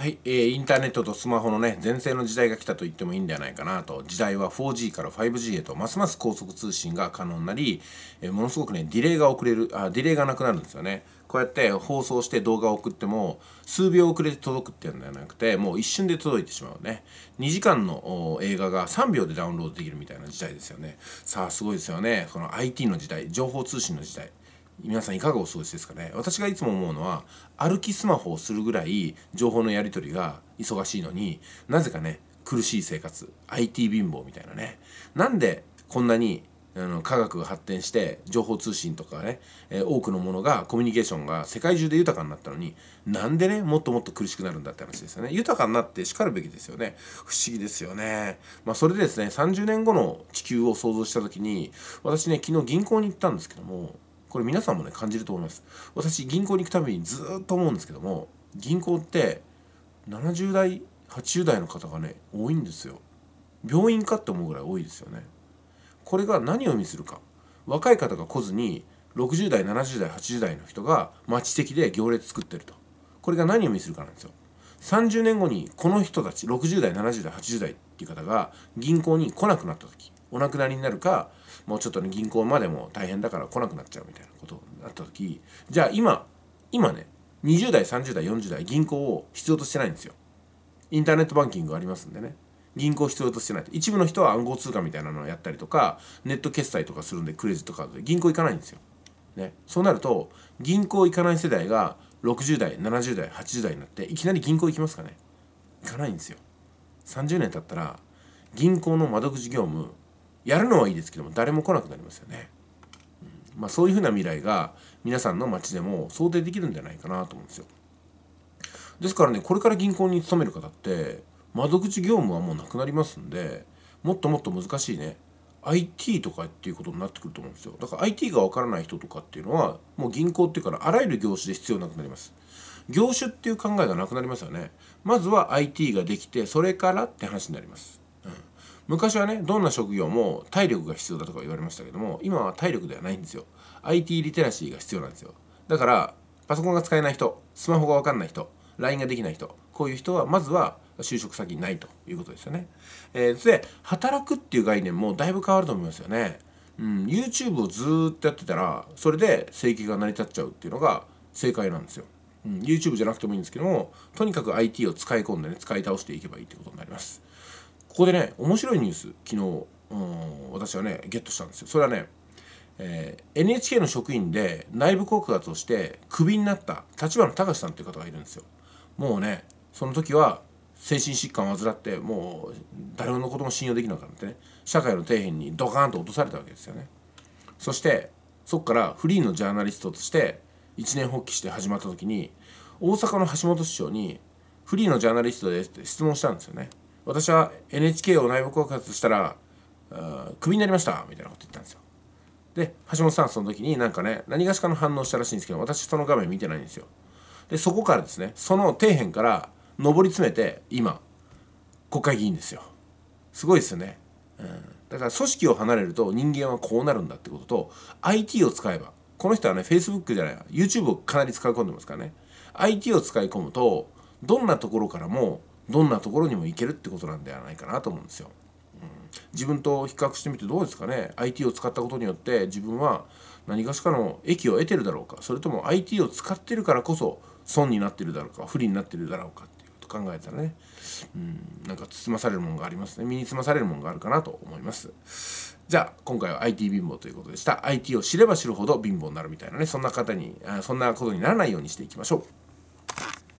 はい、えー、インターネットとスマホのね、前盛の時代が来たと言ってもいいんじゃないかなと、時代は 4G から 5G へと、ますます高速通信が可能になり、えー、ものすごくね、ディレイが遅れる、あ、ディレイがなくなるんですよね。こうやって放送して動画を送っても、数秒遅れて届くっていうのではなくて、もう一瞬で届いてしまうね。2時間の映画が3秒でダウンロードできるみたいな時代ですよね。さあ、すごいですよね。この IT の時代、情報通信の時代。皆さんいかがお過ごしですかね私がいつも思うのは歩きスマホをするぐらい情報のやり取りが忙しいのになぜかね苦しい生活 IT 貧乏みたいなねなんでこんなにあの科学が発展して情報通信とかね、えー、多くのものがコミュニケーションが世界中で豊かになったのになんでねもっともっと苦しくなるんだって話ですよね豊かになってしかるべきですよね不思議ですよねまあそれでですね30年後の地球を想像した時に私ね昨日銀行に行ったんですけどもこれ皆さんもね感じると思います私銀行に行くためにずっと思うんですけども銀行って70代80代の方がね多いんですよ病院かって思うぐらい多いですよねこれが何を意味するか若い方が来ずに60代70代80代の人がち席で行列作ってるとこれが何を意味するかなんですよ30年後にこの人たち60代70代80代っていう方が銀行に来なくなった時お亡くなりになるかもうちょっとね銀行までも大変だから来なくなっちゃうみたいなことになった時じゃあ今今ね20代30代40代銀行を必要としてないんですよインターネットバンキングありますんでね銀行必要としてない一部の人は暗号通貨みたいなのをやったりとかネット決済とかするんでクレジットカードで銀行行かないんですよ、ね、そうなると銀行行かない世代が60代70代80代になっていきなり銀行行きますかね行かないんですよ30年経ったら銀行の窓口業務やるのはいいですけども誰も来なくなりますよね。うん、まあ、そういうふうな未来が皆さんの町でも想定できるんじゃないかなと思うんですよ。ですからねこれから銀行に勤める方って窓口業務はもうなくなりますんでもっともっと難しいね IT とかっていうことになってくると思うんですよだから IT がわからない人とかっていうのはもう銀行っていうからあらゆる業種で必要なくなります業種っていう考えがなくなりますよねまずは IT ができてそれからって話になります昔はねどんな職業も体力が必要だとか言われましたけども今は体力ではないんですよ IT リテラシーが必要なんですよだからパソコンが使えない人スマホが分かんない人 LINE ができない人こういう人はまずは就職先ないということですよね。えー、そで働くっていう概念もだいぶ変わると思いますよね。うん、YouTube をずっとやってたらそれで生計が成り立っちゃうっていうのが正解なんですよ。うん、YouTube じゃなくてもいいんですけどもとにかく IT を使い込んでね使い倒していけばいいってことになります。ここでね面白いニュース昨日うん私はねゲットしたんですよそれはね、えー、NHK の職員で内部告発をしてクビになった立花隆さんという方がいるんですよもうねその時は精神疾患を患ってもう誰のことも信用できなったってね社会の底辺にドカーンと落とされたわけですよねそしてそこからフリーのジャーナリストとして一年発起して始まった時に大阪の橋本市長に「フリーのジャーナリストです」って質問したんですよね私は NHK を内部告発したらクビになりましたみたいなこと言ったんですよで橋本さんその時になんかね何がしかの反応したらしいんですけど私その画面見てないんですよでそこからですねその底辺から上り詰めて今国会議員ですよすごいですよね、うん、だから組織を離れると人間はこうなるんだってことと IT を使えばこの人はね Facebook じゃない YouTube をかなり使い込んでますからね IT を使い込むとどんなところからもどんなところにも行けるってことなんではないかなと思うんですよ。うん、自分と比較してみてどうですかね IT を使ったことによって自分は何かしらの益を得てるだろうかそれとも IT を使ってるからこそ損になってるだろうか不利になってるだろうかっていうこと考えたらね、うん、なんか包まされるものがありますね身につまされるものがあるかなと思いますじゃあ今回は IT 貧乏ということでした IT を知れば知るほど貧乏になるみたいなねそんな方にそんなことにならないようにしていきましょう